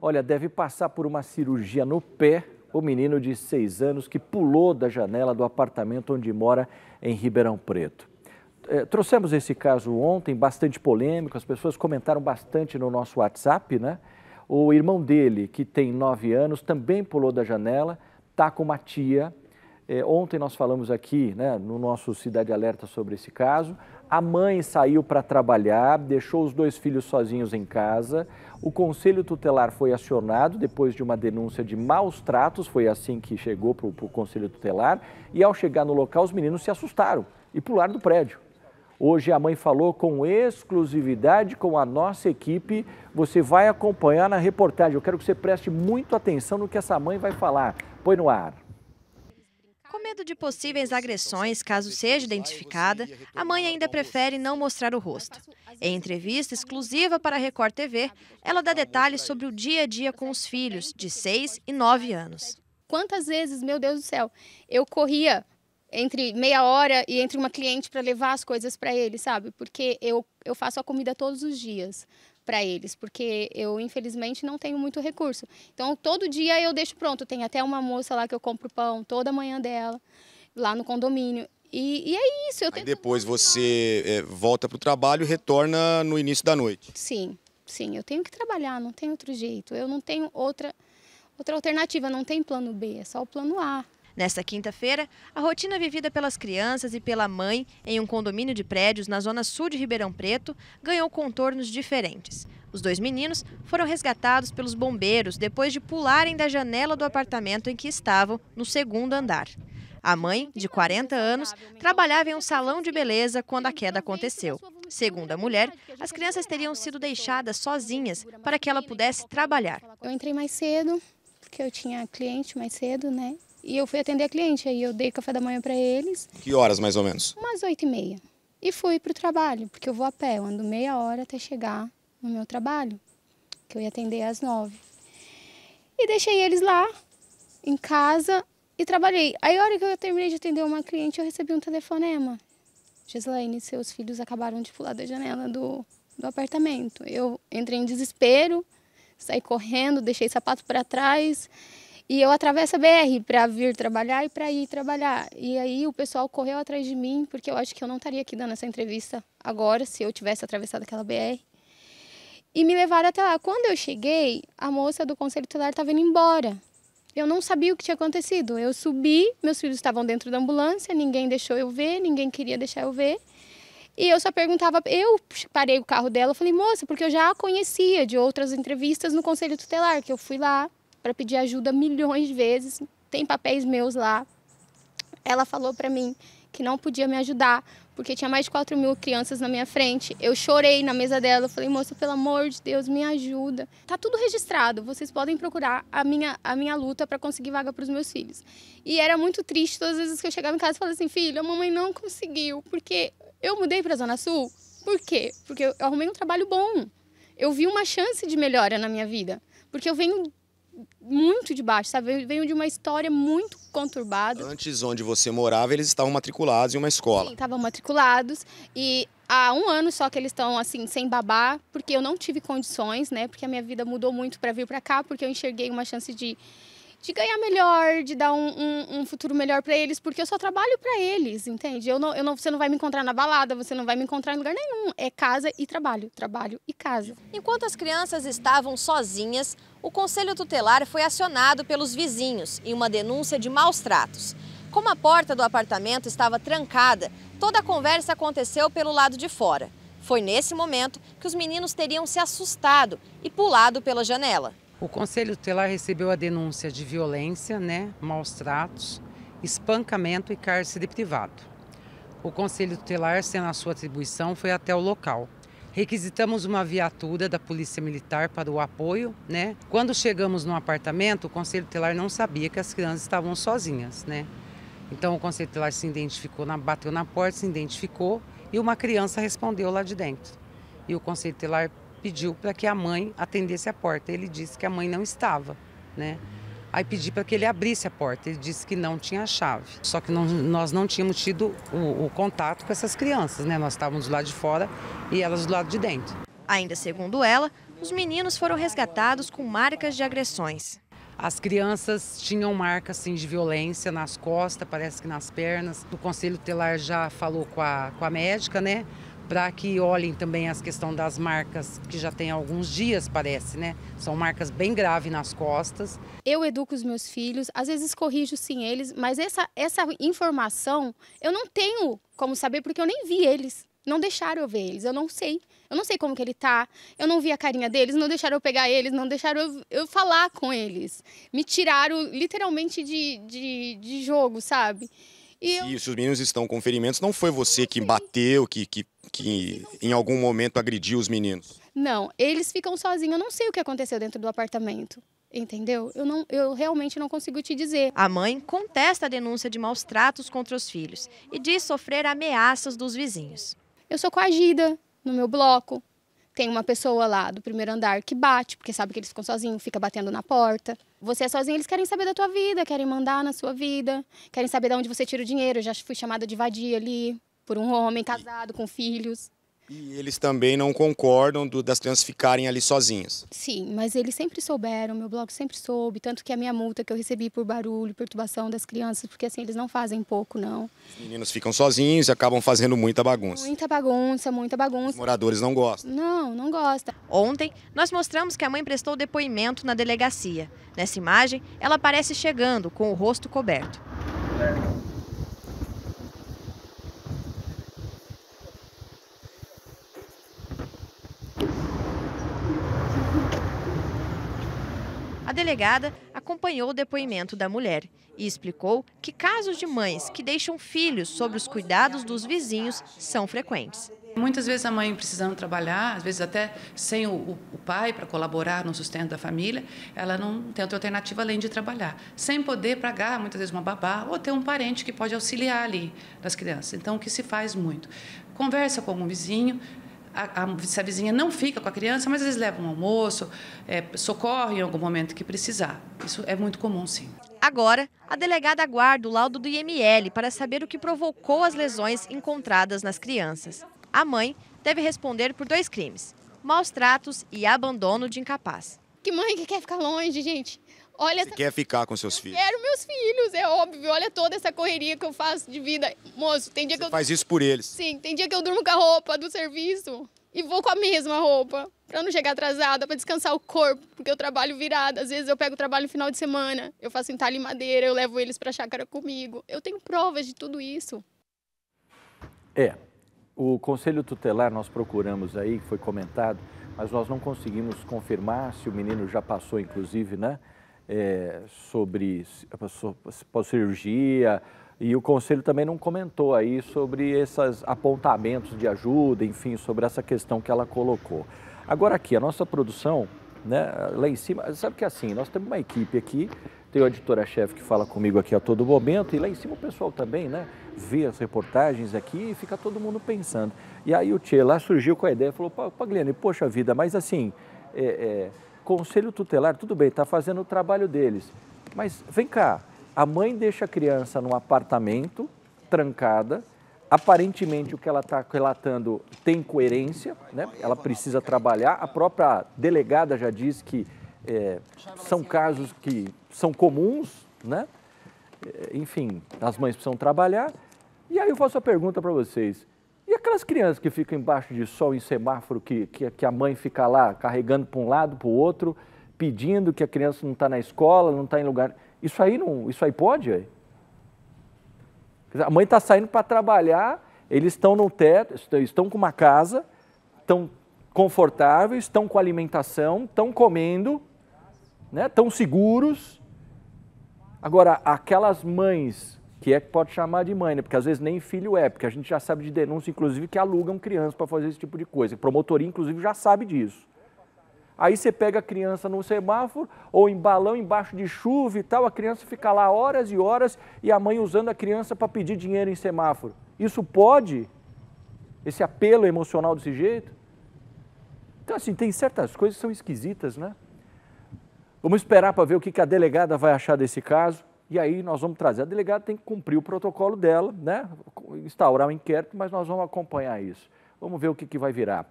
Olha, deve passar por uma cirurgia no pé o menino de seis anos que pulou da janela do apartamento onde mora em Ribeirão Preto. É, trouxemos esse caso ontem, bastante polêmico, as pessoas comentaram bastante no nosso WhatsApp, né? O irmão dele, que tem nove anos, também pulou da janela, está com uma tia é, ontem nós falamos aqui, né, no nosso Cidade Alerta sobre esse caso. A mãe saiu para trabalhar, deixou os dois filhos sozinhos em casa. O conselho tutelar foi acionado depois de uma denúncia de maus tratos, foi assim que chegou para o conselho tutelar. E ao chegar no local, os meninos se assustaram e pularam do prédio. Hoje a mãe falou com exclusividade com a nossa equipe. Você vai acompanhar na reportagem. Eu quero que você preste muito atenção no que essa mãe vai falar. Põe no ar medo de possíveis então agressões caso seja identificada, a mãe ainda prefere não mostrar o rosto. Em entrevista exclusiva para a Record TV, ela dá detalhes sobre o dia a dia com os filhos, de 6 e 9 anos. Quantas vezes, meu Deus do céu, eu corria entre meia hora e entre uma cliente para levar as coisas para ele, sabe? Porque eu, eu faço a comida todos os dias para eles, porque eu infelizmente não tenho muito recurso. Então todo dia eu deixo pronto. Tem até uma moça lá que eu compro pão toda manhã dela, lá no condomínio. E, e é isso. Eu Aí depois você é, volta para o trabalho e retorna no início da noite. Sim, sim. Eu tenho que trabalhar, não tem outro jeito. Eu não tenho outra, outra alternativa, não tem plano B, é só o plano A. Nesta quinta-feira, a rotina vivida pelas crianças e pela mãe em um condomínio de prédios na zona sul de Ribeirão Preto ganhou contornos diferentes. Os dois meninos foram resgatados pelos bombeiros depois de pularem da janela do apartamento em que estavam, no segundo andar. A mãe, de 40 anos, trabalhava em um salão de beleza quando a queda aconteceu. Segundo a mulher, as crianças teriam sido deixadas sozinhas para que ela pudesse trabalhar. Eu entrei mais cedo, porque eu tinha cliente mais cedo, né? E eu fui atender a cliente, aí eu dei café da manhã para eles. Que horas mais ou menos? Umas oito e meia. E fui pro trabalho, porque eu vou a pé, eu ando meia hora até chegar no meu trabalho, que eu ia atender às nove. E deixei eles lá, em casa, e trabalhei. Aí a hora que eu terminei de atender uma cliente, eu recebi um telefonema. Gislaine, seus filhos acabaram de pular da janela do, do apartamento. Eu entrei em desespero, saí correndo, deixei sapato para trás e eu atravesso a BR para vir trabalhar e para ir trabalhar. E aí o pessoal correu atrás de mim, porque eu acho que eu não estaria aqui dando essa entrevista agora, se eu tivesse atravessado aquela BR. E me levaram até lá. Quando eu cheguei, a moça do conselho tutelar estava indo embora. Eu não sabia o que tinha acontecido. Eu subi, meus filhos estavam dentro da ambulância, ninguém deixou eu ver, ninguém queria deixar eu ver. E eu só perguntava, eu parei o carro dela, eu falei, moça, porque eu já a conhecia de outras entrevistas no Conselho Tutelar, que eu fui lá para pedir ajuda milhões de vezes, tem papéis meus lá. Ela falou para mim que não podia me ajudar, porque tinha mais de 4 mil crianças na minha frente. Eu chorei na mesa dela, eu falei, moça, pelo amor de Deus, me ajuda. Tá tudo registrado, vocês podem procurar a minha, a minha luta para conseguir vaga para os meus filhos. E era muito triste todas as vezes que eu chegava em casa e falava assim, filho, a mamãe não conseguiu, porque eu mudei para a Zona Sul, por quê? Porque eu arrumei um trabalho bom. Eu vi uma chance de melhora na minha vida, porque eu venho muito de baixo, sabe? Venho de uma história muito conturbada. Antes, onde você morava, eles estavam matriculados em uma escola. Sim, estavam matriculados e há um ano só que eles estão, assim, sem babá, porque eu não tive condições, né? Porque a minha vida mudou muito para vir para cá, porque eu enxerguei uma chance de de ganhar melhor, de dar um, um, um futuro melhor para eles, porque eu só trabalho para eles, entende? Eu não, eu não, você não vai me encontrar na balada, você não vai me encontrar em lugar nenhum. É casa e trabalho, trabalho e casa. Enquanto as crianças estavam sozinhas, o conselho tutelar foi acionado pelos vizinhos em uma denúncia de maus tratos. Como a porta do apartamento estava trancada, toda a conversa aconteceu pelo lado de fora. Foi nesse momento que os meninos teriam se assustado e pulado pela janela. O Conselho Tutelar recebeu a denúncia de violência, né, maus tratos, espancamento e cárcere privado. O Conselho Tutelar, sendo a sua atribuição, foi até o local. Requisitamos uma viatura da Polícia Militar para o apoio, né? Quando chegamos no apartamento, o Conselho Tutelar não sabia que as crianças estavam sozinhas, né? Então o Conselho Tutelar se identificou, bateu na porta, se identificou e uma criança respondeu lá de dentro. E o Conselho Tutelar pediu para que a mãe atendesse a porta. Ele disse que a mãe não estava, né? Aí pedi para que ele abrisse a porta. Ele disse que não tinha chave. Só que não, nós não tínhamos tido o, o contato com essas crianças, né? Nós estávamos do lado de fora e elas do lado de dentro. Ainda segundo ela, os meninos foram resgatados com marcas de agressões. As crianças tinham marcas assim, de violência nas costas, parece que nas pernas. O conselho telar já falou com a, com a médica, né? para que olhem também as questão das marcas que já tem alguns dias, parece, né? São marcas bem graves nas costas. Eu educo os meus filhos, às vezes corrijo sim eles, mas essa, essa informação eu não tenho como saber porque eu nem vi eles. Não deixaram eu ver eles, eu não sei. Eu não sei como que ele tá, eu não vi a carinha deles, não deixaram eu pegar eles, não deixaram eu, eu falar com eles. Me tiraram literalmente de, de, de jogo, sabe? E eu... os meninos estão com ferimentos. Não foi você que bateu, que, que, que em algum momento agrediu os meninos? Não, eles ficam sozinhos. Eu não sei o que aconteceu dentro do apartamento. Entendeu? Eu, não, eu realmente não consigo te dizer. A mãe contesta a denúncia de maus tratos contra os filhos e diz sofrer ameaças dos vizinhos. Eu sou coagida no meu bloco, tem uma pessoa lá do primeiro andar que bate, porque sabe que eles ficam sozinhos, fica batendo na porta. Você é sozinho, eles querem saber da tua vida, querem mandar na sua vida, querem saber de onde você tira o dinheiro. Eu já fui chamada de vadia ali, por um homem casado, com filhos. E eles também não concordam do, das crianças ficarem ali sozinhas. Sim, mas eles sempre souberam, meu blog sempre soube, tanto que a minha multa que eu recebi por barulho, perturbação das crianças, porque assim, eles não fazem pouco, não. Os meninos ficam sozinhos e acabam fazendo muita bagunça. Muita bagunça, muita bagunça. Os moradores não gostam. Não, não gostam. Ontem, nós mostramos que a mãe prestou depoimento na delegacia. Nessa imagem, ela aparece chegando, com o rosto coberto. delegada acompanhou o depoimento da mulher e explicou que casos de mães que deixam filhos sob os cuidados dos vizinhos são frequentes. Muitas vezes a mãe precisando trabalhar, às vezes até sem o, o pai para colaborar no sustento da família, ela não tem outra alternativa além de trabalhar. Sem poder pagar, muitas vezes, uma babá ou ter um parente que pode auxiliar ali nas crianças. Então, o que se faz muito? Conversa com algum vizinho, a, a, essa vizinha não fica com a criança, mas às vezes leva um almoço, é, socorre em algum momento que precisar. Isso é muito comum, sim. Agora, a delegada aguarda o laudo do IML para saber o que provocou as lesões encontradas nas crianças. A mãe deve responder por dois crimes: maus tratos e abandono de incapaz. Que mãe que quer ficar longe, gente? Olha, Você essa... quer ficar com seus eu filhos? Quero meus filhos, é óbvio. Olha toda essa correria que eu faço de vida. Moço, tem dia Você que eu. Faz isso por eles. Sim, tem dia que eu durmo com a roupa do serviço e vou com a mesma roupa. Pra não chegar atrasada, pra descansar o corpo, porque eu trabalho virada. Às vezes eu pego o trabalho no final de semana, eu faço entalhe madeira, eu levo eles pra chácara comigo. Eu tenho provas de tudo isso. É. O conselho tutelar nós procuramos aí, foi comentado, mas nós não conseguimos confirmar se o menino já passou, inclusive, né? é, sobre pós-cirurgia e o conselho também não comentou aí sobre esses apontamentos de ajuda, enfim, sobre essa questão que ela colocou. Agora aqui, a nossa produção, né, lá em cima, sabe que é assim, nós temos uma equipe aqui, tem a editora-chefe que fala comigo aqui a todo momento, e lá em cima o pessoal também, né, vê as reportagens aqui e fica todo mundo pensando. E aí o Tchê lá surgiu com a ideia, falou, Pagliani, poxa vida, mas assim, é, é conselho tutelar, tudo bem, está fazendo o trabalho deles. Mas vem cá, a mãe deixa a criança num apartamento, trancada, aparentemente o que ela está relatando tem coerência, né? ela precisa trabalhar. A própria delegada já diz que é, são casos que são comuns, né? É, enfim, as mães precisam trabalhar. E aí eu faço a pergunta para vocês: aquelas crianças que ficam embaixo de sol em semáforo, que, que, que a mãe fica lá carregando para um lado, para o outro, pedindo que a criança não está na escola, não está em lugar. Isso aí não, isso aí pode? Aí? A mãe está saindo para trabalhar, eles estão no teto, estão com uma casa, estão confortáveis, estão com alimentação, estão comendo, né? estão seguros. Agora, aquelas mães que é que pode chamar de mãe, né? Porque às vezes nem filho é, porque a gente já sabe de denúncia, inclusive, que alugam crianças para fazer esse tipo de coisa. A promotoria, inclusive, já sabe disso. Aí você pega a criança num semáforo ou em balão embaixo de chuva e tal, a criança fica lá horas e horas e a mãe usando a criança para pedir dinheiro em semáforo. Isso pode? Esse apelo emocional desse jeito? Então, assim, tem certas coisas que são esquisitas, né? Vamos esperar para ver o que a delegada vai achar desse caso. E aí nós vamos trazer. A delegada tem que cumprir o protocolo dela, né? instaurar o um inquérito, mas nós vamos acompanhar isso. Vamos ver o que, que vai virar.